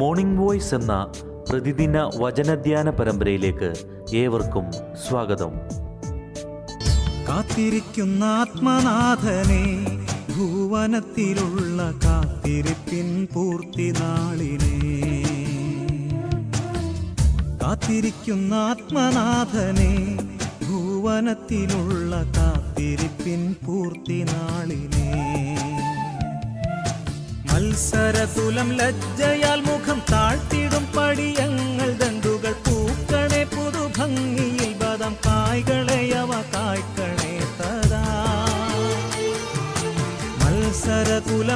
morning voice എന്ന പ്രതിദിന വചനധ്യാന പരമ്പരയിലേക്ക് ഏവർക്കും സ്വാഗതം കാത്തിരിക്കുന്ന ആത്മനാഥനെ ഭൂവനത്തിലുള്ള കാത്തിരിപ്പിൻ പൂർത്തി നാളിനെ കാത്തിരിക്കുന്ന ആത്മനാഥനെ ഭൂവനത്തിലുള്ള കാത്തിരിപ്പിൻ പൂർത്തി നാളിനെ മത്സരതുലം ലജ്ജയാ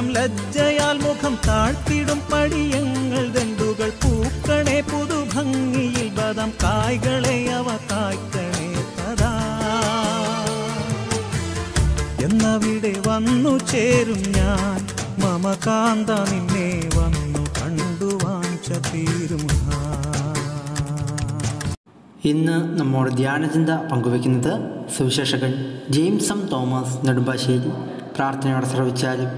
മനം ലജ്ജയാൽ മുഖം താഴ്ത്തിടും പടിയങ്ങൾ ദണ്ടുകൾ പുതു പുതുഭംഗിയിൽ ബദം കായ്കളെ അവ കായ്ക്കണേ തഥാ എന്നവിടെ വന്നു ചേരും ഞാൻ മമകാന്ത നിന്നെ വന്നു കണ്ടു വാങ്ങിച്ച തീരും ഇന്ന് നമ്മുടെ ധ്യാനചിന്ത പങ്കുവയ്ക്കുന്നത് സുവിശേഷകൻ ജെയിംസം തോമസ് നെടുമ്പാശ്ശേരി പ്രാർത്ഥനയോടെ ശ്രവിച്ചാലും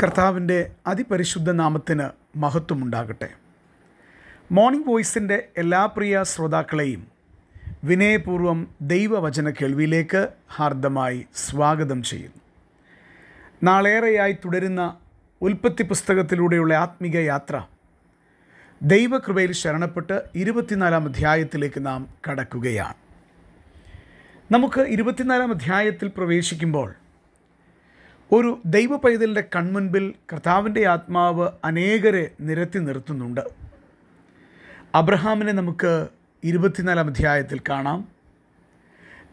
കർത്താവിൻ്റെ അതിപരിശുദ്ധ നാമത്തിന് മഹത്വമുണ്ടാകട്ടെ മോർണിംഗ് വോയിസിൻ്റെ എല്ലാ പ്രിയ ശ്രോതാക്കളെയും വിനയപൂർവ്വം ദൈവവചന കേൾവിയിലേക്ക് ഹാർദമായി സ്വാഗതം ചെയ്യുന്നു നാളേറെയായി തുടരുന്ന ഉൽപ്പത്തി പുസ്തകത്തിലൂടെയുള്ള ആത്മീക യാത്ര ദൈവകൃപയിൽ ശരണപ്പെട്ട് ഇരുപത്തിനാലാം അധ്യായത്തിലേക്ക് നാം കടക്കുകയാണ് നമുക്ക് ഇരുപത്തിനാലാം അധ്യായത്തിൽ പ്രവേശിക്കുമ്പോൾ ഒരു ദൈവ പൈതലിൻ്റെ കൺമുൻപിൽ കർത്താവിൻ്റെ ആത്മാവ് അനേകരെ നിരത്തി നിർത്തുന്നുണ്ട് അബ്രഹാമിനെ നമുക്ക് ഇരുപത്തിനാലാം അധ്യായത്തിൽ കാണാം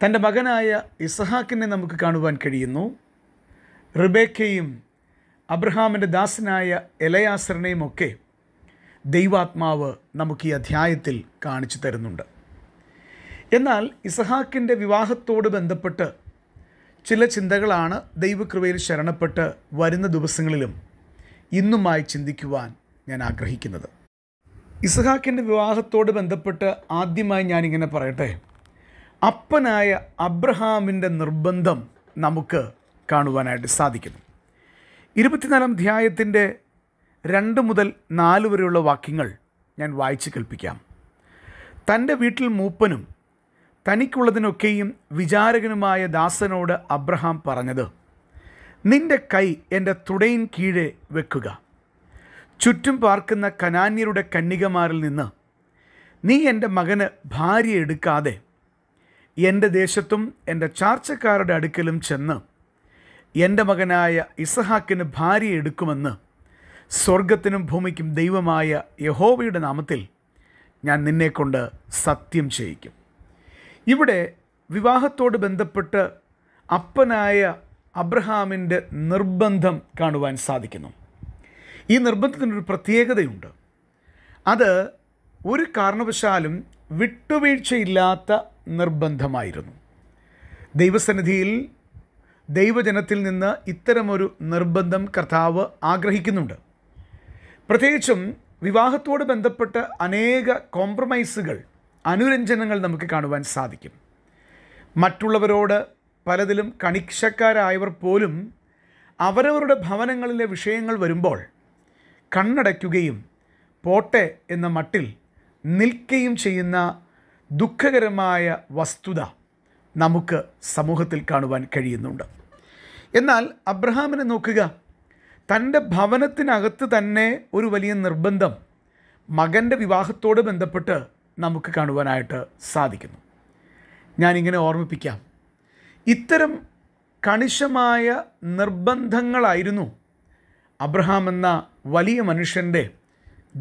തൻ്റെ മകനായ ഇസഹാക്കിനെ നമുക്ക് കാണുവാൻ കഴിയുന്നു റിബേക്കയും അബ്രഹാമിൻ്റെ ദാസനായ എലയാസറിനെയും ഒക്കെ ദൈവാത്മാവ് നമുക്ക് ഈ അധ്യായത്തിൽ കാണിച്ചു തരുന്നുണ്ട് എന്നാൽ ഇസഹാക്കിൻ്റെ വിവാഹത്തോട് ബന്ധപ്പെട്ട് ചില ചിന്തകളാണ് ദൈവകൃപയിൽ ശരണപ്പെട്ട് വരുന്ന ദിവസങ്ങളിലും ഇന്നുമായി ചിന്തിക്കുവാൻ ഞാൻ ആഗ്രഹിക്കുന്നത് ഇസഹാക്കിൻ്റെ വിവാഹത്തോട് ബന്ധപ്പെട്ട് ആദ്യമായി ഞാനിങ്ങനെ പറയട്ടെ അപ്പനായ അബ്രഹാമിൻ്റെ നിർബന്ധം നമുക്ക് കാണുവാനായിട്ട് സാധിക്കുന്നു ഇരുപത്തിനാലാം ധ്യായത്തിൻ്റെ രണ്ട് മുതൽ നാല് വരെയുള്ള വാക്യങ്ങൾ ഞാൻ വായിച്ചു കേൾപ്പിക്കാം തൻ്റെ വീട്ടിൽ മൂപ്പനും തനിക്കുള്ളതിനൊക്കെയും വിചാരകനുമായ ദാസനോട് അബ്രഹാം പറഞ്ഞത് നിന്റെ കൈ എൻ്റെ തുടയിൻ കീഴെ വെക്കുക ചുറ്റും പാർക്കുന്ന കനാന്യരുടെ കന്നികമാരിൽ നിന്ന് നീ എൻ്റെ മകന് ഭാര്യ എടുക്കാതെ എൻ്റെ ദേശത്തും എൻ്റെ ചാർച്ചക്കാരുടെ അടുക്കലും ചെന്ന് എൻ്റെ മകനായ ഇസഹാക്കിന് ഭാര്യ എടുക്കുമെന്ന് സ്വർഗത്തിനും ഭൂമിക്കും ദൈവമായ യഹോവയുടെ നാമത്തിൽ ഞാൻ നിന്നെക്കൊണ്ട് സത്യം ചെയ്യിക്കും ഇവിടെ വിവാഹത്തോട് ബന്ധപ്പെട്ട് അപ്പനായ അബ്രഹാമിൻ്റെ നിർബന്ധം കാണുവാൻ സാധിക്കുന്നു ഈ നിർബന്ധത്തിനൊരു പ്രത്യേകതയുണ്ട് അത് ഒരു കാരണവശാലും വിട്ടുവീഴ്ചയില്ലാത്ത നിർബന്ധമായിരുന്നു ദൈവസന്നിധിയിൽ ദൈവജനത്തിൽ നിന്ന് ഇത്തരമൊരു നിർബന്ധം കർത്താവ് ആഗ്രഹിക്കുന്നുണ്ട് പ്രത്യേകിച്ചും വിവാഹത്തോട് ബന്ധപ്പെട്ട് അനേക കോംപ്രമൈസുകൾ അനുരഞ്ജനങ്ങൾ നമുക്ക് കാണുവാൻ സാധിക്കും മറ്റുള്ളവരോട് പലതിലും കണിക്ഷക്കാരായവർ പോലും അവരവരുടെ ഭവനങ്ങളിലെ വിഷയങ്ങൾ വരുമ്പോൾ കണ്ണടയ്ക്കുകയും പോട്ടെ എന്ന മട്ടിൽ നിൽക്കുകയും ചെയ്യുന്ന ദുഃഖകരമായ വസ്തുത നമുക്ക് സമൂഹത്തിൽ കാണുവാൻ കഴിയുന്നുണ്ട് എന്നാൽ അബ്രഹാമിനെ നോക്കുക തൻ്റെ ഭവനത്തിനകത്ത് തന്നെ ഒരു വലിയ നിർബന്ധം മകൻ്റെ വിവാഹത്തോട് ബന്ധപ്പെട്ട് നമുക്ക് കാണുവാനായിട്ട് സാധിക്കുന്നു ഞാനിങ്ങനെ ഓർമ്മിപ്പിക്കാം ഇത്തരം കണിശമായ നിർബന്ധങ്ങളായിരുന്നു അബ്രഹാം എന്ന വലിയ മനുഷ്യൻ്റെ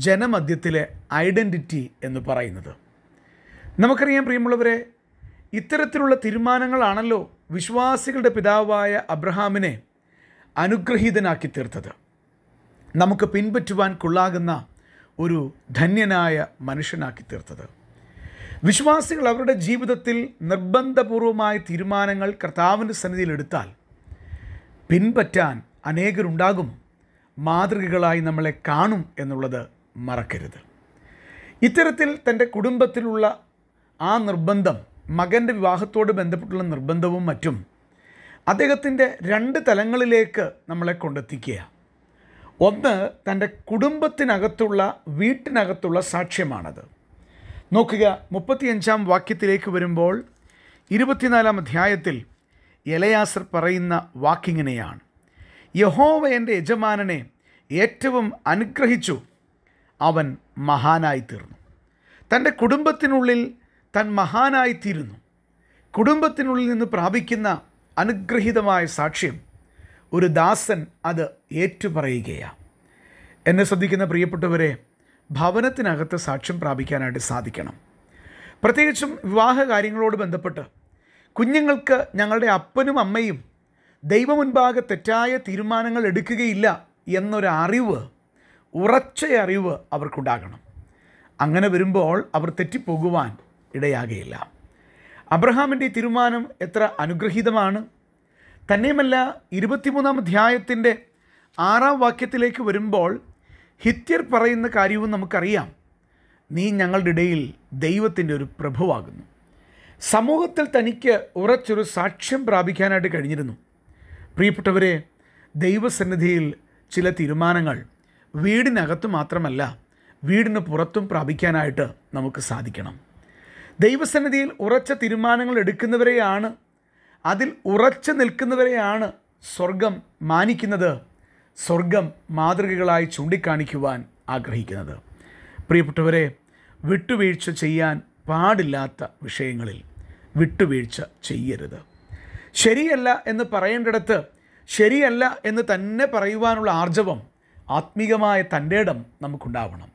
ജനമധ്യത്തിലെ ഐഡൻറ്റിറ്റി എന്ന് പറയുന്നത് നമുക്കറിയാം പ്രിയമുള്ളവരെ ഇത്തരത്തിലുള്ള തീരുമാനങ്ങളാണല്ലോ വിശ്വാസികളുടെ പിതാവായ അബ്രഹാമിനെ അനുഗ്രഹീതനാക്കി തീർത്തത് നമുക്ക് പിൻപറ്റുവാൻ കൊള്ളാകുന്ന ഒരു ധന്യനായ മനുഷ്യനാക്കി തീർത്തത് വിശ്വാസികൾ അവരുടെ ജീവിതത്തിൽ നിർബന്ധപൂർവമായ തീരുമാനങ്ങൾ കർത്താവിൻ്റെ സന്നിധിയിൽ പിൻപറ്റാൻ അനേകരുണ്ടാകും മാതൃകകളായി നമ്മളെ കാണും എന്നുള്ളത് മറക്കരുത് ഇത്തരത്തിൽ തൻ്റെ കുടുംബത്തിലുള്ള ആ നിർബന്ധം മകൻ്റെ വിവാഹത്തോട് ബന്ധപ്പെട്ടുള്ള നിർബന്ധവും മറ്റും അദ്ദേഹത്തിൻ്റെ രണ്ട് തലങ്ങളിലേക്ക് നമ്മളെ കൊണ്ടെത്തിക്കുക ഒന്ന് തൻ്റെ കുടുംബത്തിനകത്തുള്ള വീട്ടിനകത്തുള്ള സാക്ഷ്യമാണത് നോക്കുക മുപ്പത്തിയഞ്ചാം വാക്യത്തിലേക്ക് വരുമ്പോൾ ഇരുപത്തിനാലാം അധ്യായത്തിൽ എലയാസർ പറയുന്ന വാക്കിങ്ങനെയാണ് യഹോവ എൻ്റെ യജമാനനെ ഏറ്റവും അനുഗ്രഹിച്ചു അവൻ മഹാനായി തൻ്റെ കുടുംബത്തിനുള്ളിൽ തൻ മഹാനായിത്തീരുന്നു കുടുംബത്തിനുള്ളിൽ നിന്ന് പ്രാപിക്കുന്ന അനുഗ്രഹീതമായ സാക്ഷ്യം ഒരു ദാസൻ അത് ഏറ്റുപറയുകയാണ് എന്നെ ശ്രദ്ധിക്കുന്ന പ്രിയപ്പെട്ടവരെ ഭവനത്തിനകത്ത് സാക്ഷ്യം പ്രാപിക്കാനായിട്ട് സാധിക്കണം പ്രത്യേകിച്ചും വിവാഹ കാര്യങ്ങളോട് ബന്ധപ്പെട്ട് കുഞ്ഞുങ്ങൾക്ക് ഞങ്ങളുടെ അപ്പനും അമ്മയും ദൈവമുൻപാകെ തെറ്റായ തീരുമാനങ്ങൾ എടുക്കുകയില്ല എന്നൊരു അറിവ് ഉറച്ച അറിവ് അവർക്കുണ്ടാകണം അങ്ങനെ വരുമ്പോൾ അവർ തെറ്റിപ്പോകുവാൻ ഇടയാകുകയില്ല അബ്രഹാമിൻ്റെ തീരുമാനം എത്ര അനുഗ്രഹീതമാണ് തന്നെയുമല്ല ഇരുപത്തിമൂന്നാം അധ്യായത്തിൻ്റെ ആറാം വാക്യത്തിലേക്ക് വരുമ്പോൾ ഹിത്യർ പറയുന്ന കാര്യവും നമുക്കറിയാം നീ ഞങ്ങളുടെ ഇടയിൽ ദൈവത്തിൻ്റെ ഒരു പ്രഭുവാകുന്നു സമൂഹത്തിൽ തനിക്ക് ഉറച്ചൊരു സാക്ഷ്യം പ്രാപിക്കാനായിട്ട് കഴിഞ്ഞിരുന്നു പ്രിയപ്പെട്ടവരെ ദൈവസന്നിധിയിൽ ചില തീരുമാനങ്ങൾ വീടിനകത്ത് മാത്രമല്ല വീടിന് പുറത്തും പ്രാപിക്കാനായിട്ട് നമുക്ക് സാധിക്കണം ദൈവസന്നിധിയിൽ ഉറച്ച തീരുമാനങ്ങൾ എടുക്കുന്നവരെയാണ് അതിൽ ഉറച്ചു നിൽക്കുന്നവരെയാണ് സ്വർഗം മാനിക്കുന്നത് സ്വർഗം മാതൃകകളായി ചൂണ്ടിക്കാണിക്കുവാൻ ആഗ്രഹിക്കുന്നത് പ്രിയപ്പെട്ടവരെ വിട്ടുവീഴ്ച ചെയ്യാൻ പാടില്ലാത്ത വിഷയങ്ങളിൽ വിട്ടുവീഴ്ച ചെയ്യരുത് ശരിയല്ല എന്ന് പറയേണ്ടിടത്ത് ശരിയല്ല എന്ന് തന്നെ പറയുവാനുള്ള ആർജവം ആത്മീകമായ തൻ്റെ ഇടം നമുക്കുണ്ടാവണം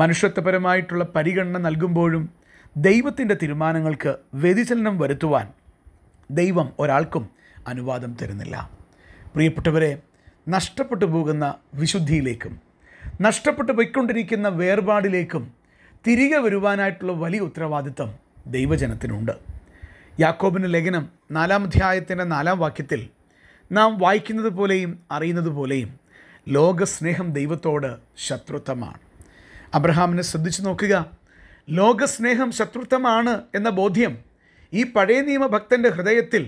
മനുഷ്യത്വപരമായിട്ടുള്ള പരിഗണന നൽകുമ്പോഴും ദൈവത്തിൻ്റെ തീരുമാനങ്ങൾക്ക് വ്യതിചലനം വരുത്തുവാൻ ദൈവം ഒരാൾക്കും അനുവാദം തരുന്നില്ല പ്രിയപ്പെട്ടവരെ നഷ്ടപ്പെട്ടു പോകുന്ന വിശുദ്ധിയിലേക്കും നഷ്ടപ്പെട്ടു പോയിക്കൊണ്ടിരിക്കുന്ന വേർപാടിലേക്കും തിരികെ വരുവാനായിട്ടുള്ള വലിയ ഉത്തരവാദിത്തം ദൈവജനത്തിനുണ്ട് യാക്കോബിൻ്റെ ലേഖനം നാലാം അധ്യായത്തിൻ്റെ നാലാം വാക്യത്തിൽ നാം വായിക്കുന്നത് പോലെയും അറിയുന്നത് പോലെയും ലോകസ്നേഹം ദൈവത്തോട് ശത്രുത്വമാണ് അബ്രഹാമിനെ ശ്രദ്ധിച്ചു നോക്കുക ലോകസ്നേഹം ശത്രുത്വമാണ് എന്ന ബോധ്യം ഈ പഴയ നിയമഭക്തൻ്റെ ഹൃദയത്തിൽ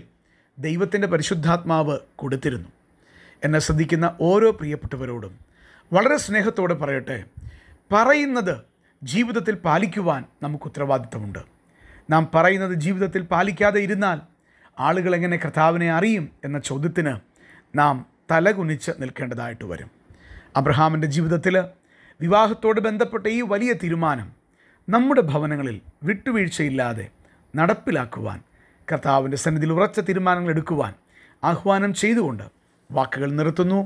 ദൈവത്തിൻ്റെ പരിശുദ്ധാത്മാവ് കൊടുത്തിരുന്നു എന്നെ ശ്രദ്ധിക്കുന്ന ഓരോ പ്രിയപ്പെട്ടവരോടും വളരെ സ്നേഹത്തോടെ പറയട്ടെ പറയുന്നത് ജീവിതത്തിൽ പാലിക്കുവാൻ നമുക്ക് ഉത്തരവാദിത്തമുണ്ട് നാം പറയുന്നത് ജീവിതത്തിൽ പാലിക്കാതെ ഇരുന്നാൽ ആളുകൾ എങ്ങനെ കർത്താവിനെ അറിയും എന്ന ചോദ്യത്തിന് നാം തലകുനിച്ച് നിൽക്കേണ്ടതായിട്ട് വരും അബ്രഹാമിൻ്റെ ജീവിതത്തിൽ വിവാഹത്തോട് ബന്ധപ്പെട്ട ഈ വലിയ തീരുമാനം നമ്മുടെ ഭവനങ്ങളിൽ വിട്ടുവീഴ്ചയില്ലാതെ നടപ്പിലാക്കുവാൻ കർത്താവിൻ്റെ സന്നിധിയിൽ ഉറച്ച തീരുമാനങ്ങൾ എടുക്കുവാൻ ആഹ്വാനം ചെയ്തുകൊണ്ട് വാക്കുകൾ നിർത്തുന്നു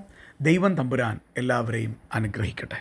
ദൈവം തമ്പുരാൻ എല്ലാവരെയും അനുഗ്രഹിക്കട്ടെ